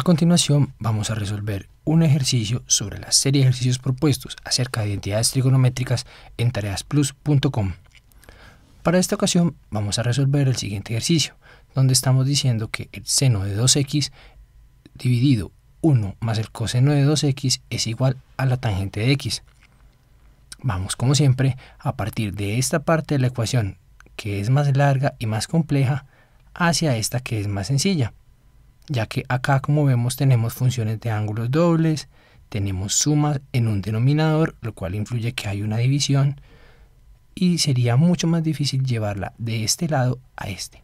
A continuación vamos a resolver un ejercicio sobre la serie de ejercicios propuestos acerca de identidades trigonométricas en tareasplus.com. Para esta ocasión vamos a resolver el siguiente ejercicio, donde estamos diciendo que el seno de 2x dividido 1 más el coseno de 2x es igual a la tangente de x. Vamos como siempre a partir de esta parte de la ecuación que es más larga y más compleja hacia esta que es más sencilla ya que acá como vemos tenemos funciones de ángulos dobles, tenemos sumas en un denominador, lo cual influye que hay una división, y sería mucho más difícil llevarla de este lado a este.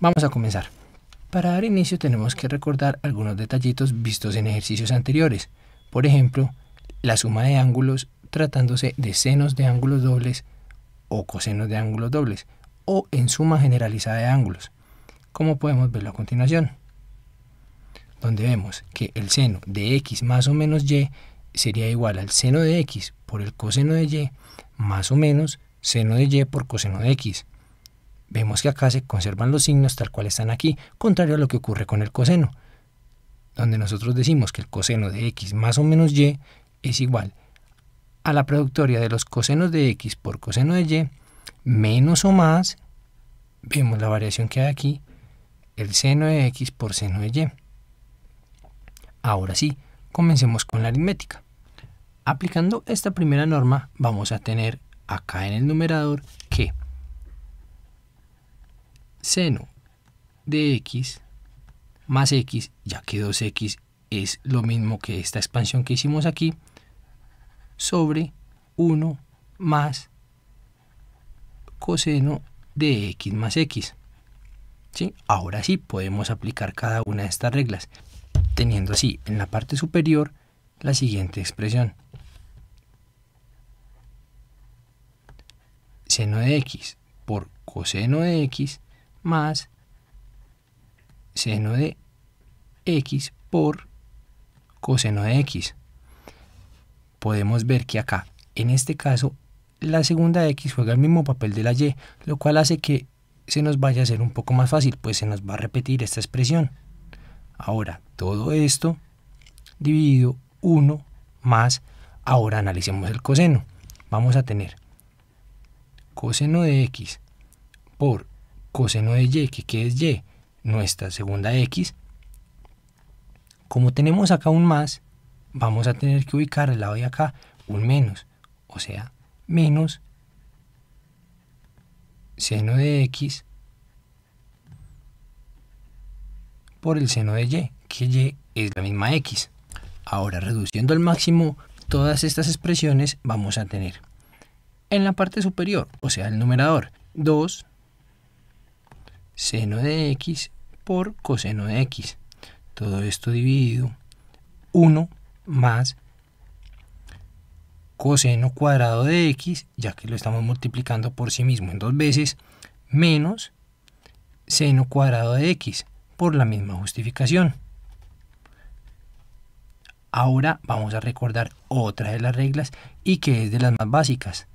Vamos a comenzar. Para dar inicio tenemos que recordar algunos detallitos vistos en ejercicios anteriores. Por ejemplo, la suma de ángulos tratándose de senos de ángulos dobles o cosenos de ángulos dobles o en suma generalizada de ángulos como podemos verlo a continuación, donde vemos que el seno de x más o menos y sería igual al seno de x por el coseno de y más o menos seno de y por coseno de x. Vemos que acá se conservan los signos tal cual están aquí, contrario a lo que ocurre con el coseno, donde nosotros decimos que el coseno de x más o menos y es igual a la productoria de los cosenos de x por coseno de y menos o más, vemos la variación que hay aquí, el seno de x por seno de y. Ahora sí, comencemos con la aritmética. Aplicando esta primera norma, vamos a tener acá en el numerador que seno de x más x, ya que 2x es lo mismo que esta expansión que hicimos aquí, sobre 1 más coseno de x más x. Ahora sí podemos aplicar cada una de estas reglas, teniendo así en la parte superior la siguiente expresión. Seno de x por coseno de x más seno de x por coseno de x. Podemos ver que acá, en este caso, la segunda x juega el mismo papel de la y, lo cual hace que se nos vaya a hacer un poco más fácil, pues se nos va a repetir esta expresión. Ahora, todo esto dividido 1 más, ahora analicemos el coseno. Vamos a tener coseno de x por coseno de y, que, es y, nuestra segunda x. Como tenemos acá un más, vamos a tener que ubicar al lado de acá un menos, o sea, menos seno de x por el seno de y, que y es la misma x. Ahora, reduciendo al máximo todas estas expresiones, vamos a tener en la parte superior, o sea, el numerador, 2 seno de x por coseno de x. Todo esto dividido 1 más coseno cuadrado de x, ya que lo estamos multiplicando por sí mismo en dos veces, menos seno cuadrado de x, por la misma justificación. Ahora vamos a recordar otra de las reglas y que es de las más básicas.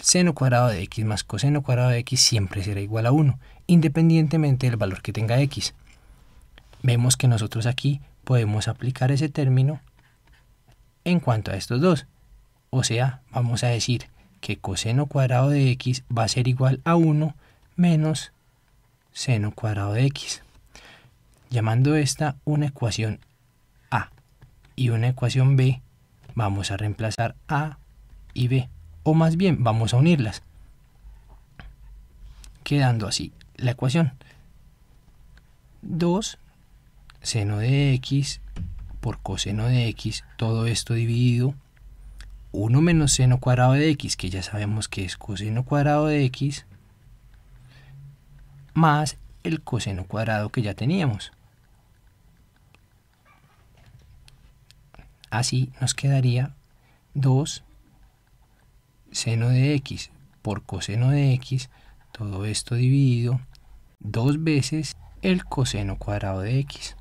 seno cuadrado de x más coseno cuadrado de x siempre será igual a 1, independientemente del valor que tenga x. Vemos que nosotros aquí podemos aplicar ese término en cuanto a estos dos, o sea, vamos a decir que coseno cuadrado de x va a ser igual a 1 menos seno cuadrado de x. Llamando esta una ecuación A y una ecuación B, vamos a reemplazar A y B. O más bien, vamos a unirlas. Quedando así la ecuación. 2 seno de x por coseno de x, todo esto dividido 1 menos seno cuadrado de x, que ya sabemos que es coseno cuadrado de x, más el coseno cuadrado que ya teníamos. Así nos quedaría 2 seno de x por coseno de x, todo esto dividido dos veces el coseno cuadrado de x.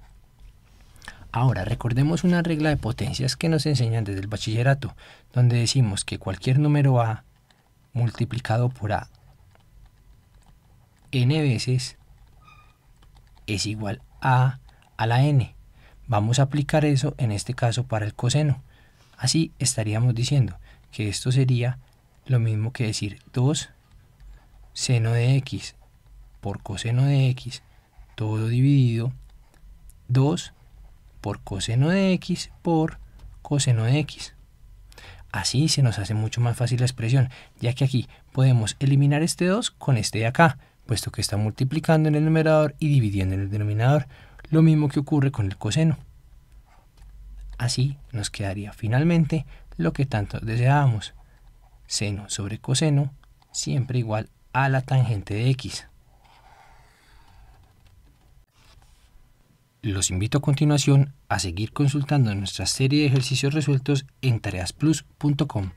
Ahora, recordemos una regla de potencias que nos enseñan desde el bachillerato, donde decimos que cualquier número A multiplicado por A n veces es igual a a la n. Vamos a aplicar eso en este caso para el coseno. Así estaríamos diciendo que esto sería lo mismo que decir 2 seno de x por coseno de x todo dividido 2 por coseno de x por coseno de x. Así se nos hace mucho más fácil la expresión, ya que aquí podemos eliminar este 2 con este de acá, puesto que está multiplicando en el numerador y dividiendo en el denominador, lo mismo que ocurre con el coseno. Así nos quedaría finalmente lo que tanto deseábamos, seno sobre coseno siempre igual a la tangente de x. Los invito a continuación a seguir consultando nuestra serie de ejercicios resueltos en tareasplus.com.